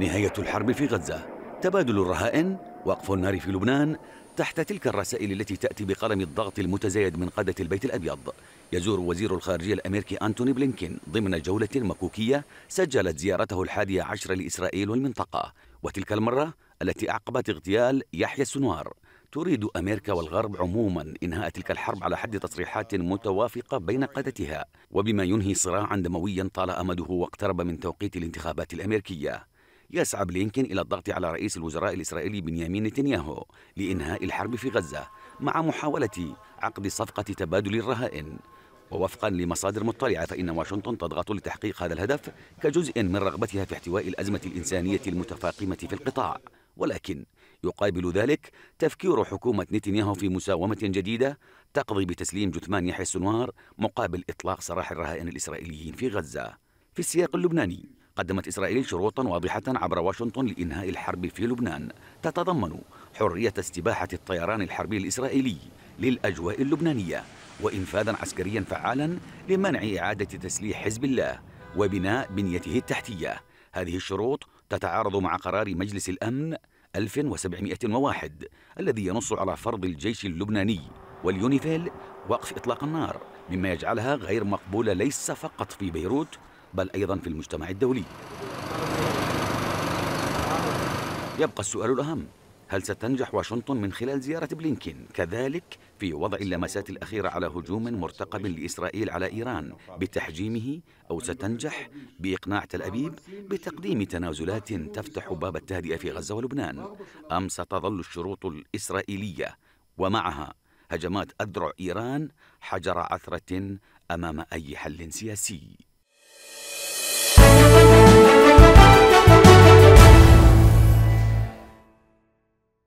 نهاية الحرب في غزة تبادل الرهائن وقف النار في لبنان تحت تلك الرسائل التي تأتي بقلم الضغط المتزايد من قادة البيت الأبيض يزور وزير الخارجية الأمريكي أنتوني بلينكين ضمن جولة مكوكية سجلت زيارته الحادية عشرة لإسرائيل والمنطقة وتلك المرة التي أعقبت اغتيال يحيى السنوار تريد أمريكا والغرب عموما إنهاء تلك الحرب على حد تصريحات متوافقة بين قادتها وبما ينهي صراعا دمويا طال أمده واقترب من توقيت الانتخابات الأمريكية يسعى بلينكين إلى الضغط على رئيس الوزراء الإسرائيلي بنيامين نتنياهو لإنهاء الحرب في غزة مع محاولة عقد صفقة تبادل الرهائن ووفقا لمصادر مطلعة فإن واشنطن تضغط لتحقيق هذا الهدف كجزء من رغبتها في احتواء الأزمة الإنسانية المتفاقمة في القطاع ولكن يقابل ذلك تفكير حكومة نتنياهو في مساومة جديدة تقضي بتسليم جثمان يحيى السنوار مقابل إطلاق سراح الرهائن الإسرائيليين في غزة في السياق اللبناني قدمت إسرائيل شروطا واضحة عبر واشنطن لإنهاء الحرب في لبنان تتضمن حرية استباحة الطيران الحربي الإسرائيلي للأجواء اللبنانية وإنفاذا عسكريا فعالا لمنع إعادة تسليح حزب الله وبناء بنيته التحتية هذه الشروط تتعارض مع قرار مجلس الأمن 1701 الذي ينص على فرض الجيش اللبناني واليونيفيل وقف إطلاق النار مما يجعلها غير مقبولة ليس فقط في بيروت بل أيضا في المجتمع الدولي يبقى السؤال الأهم هل ستنجح واشنطن من خلال زيارة بلينكين كذلك في وضع اللمسات الأخيرة على هجوم مرتقب لإسرائيل على إيران بتحجيمه أو ستنجح بإقناع تل أبيب بتقديم تنازلات تفتح باب التهدئة في غزة ولبنان أم ستظل الشروط الإسرائيلية ومعها هجمات أذرع إيران حجر عثرة أمام أي حل سياسي